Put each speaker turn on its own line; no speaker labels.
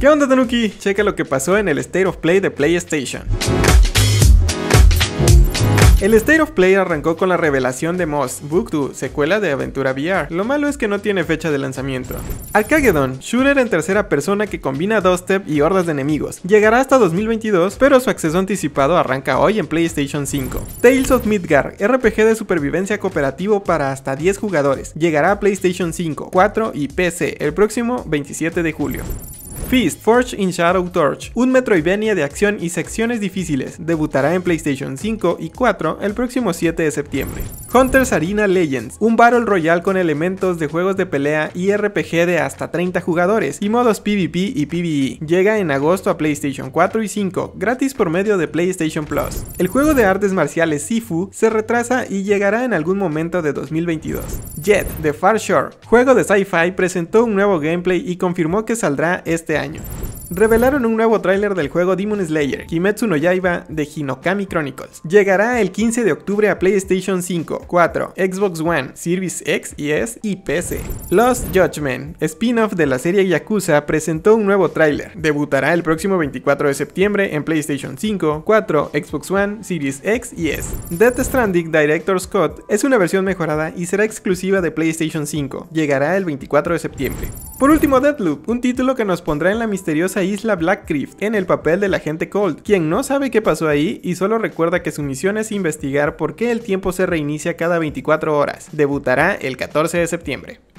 ¿Qué onda Tanuki? Checa lo que pasó en el State of Play de PlayStation. El State of Play arrancó con la revelación de Moss, Book 2, secuela de Aventura VR. Lo malo es que no tiene fecha de lanzamiento. Arcagedon, shooter en tercera persona que combina step y hordas de enemigos. Llegará hasta 2022, pero su acceso anticipado arranca hoy en PlayStation 5. Tales of Midgar, RPG de supervivencia cooperativo para hasta 10 jugadores. Llegará a PlayStation 5, 4 y PC el próximo 27 de julio. Fist Forge in Shadow Torch, un metro Metroidvania de acción y secciones difíciles, debutará en PlayStation 5 y 4 el próximo 7 de septiembre. Hunters Arena Legends, un Battle Royale con elementos de juegos de pelea y RPG de hasta 30 jugadores y modos PvP y PvE, llega en agosto a PlayStation 4 y 5, gratis por medio de PlayStation Plus. El juego de artes marciales Sifu se retrasa y llegará en algún momento de 2022. Jet, The Far Shore, juego de sci-fi, presentó un nuevo gameplay y confirmó que saldrá este año año. Revelaron un nuevo tráiler del juego Demon Slayer, Kimetsu no Yaiba de Hinokami Chronicles. Llegará el 15 de octubre a PlayStation 5, 4, Xbox One, Series X y S y PC. Lost Judgment, spin-off de la serie Yakuza, presentó un nuevo tráiler. Debutará el próximo 24 de septiembre en PlayStation 5, 4, Xbox One, Series X y S. Death Stranding Director Scott es una versión mejorada y será exclusiva de PlayStation 5. Llegará el 24 de septiembre. Por último, Deadloop, un título que nos pondrá en la misteriosa isla Blackcrift, en el papel del agente Cold, quien no sabe qué pasó ahí y solo recuerda que su misión es investigar por qué el tiempo se reinicia cada 24 horas. Debutará el 14 de septiembre.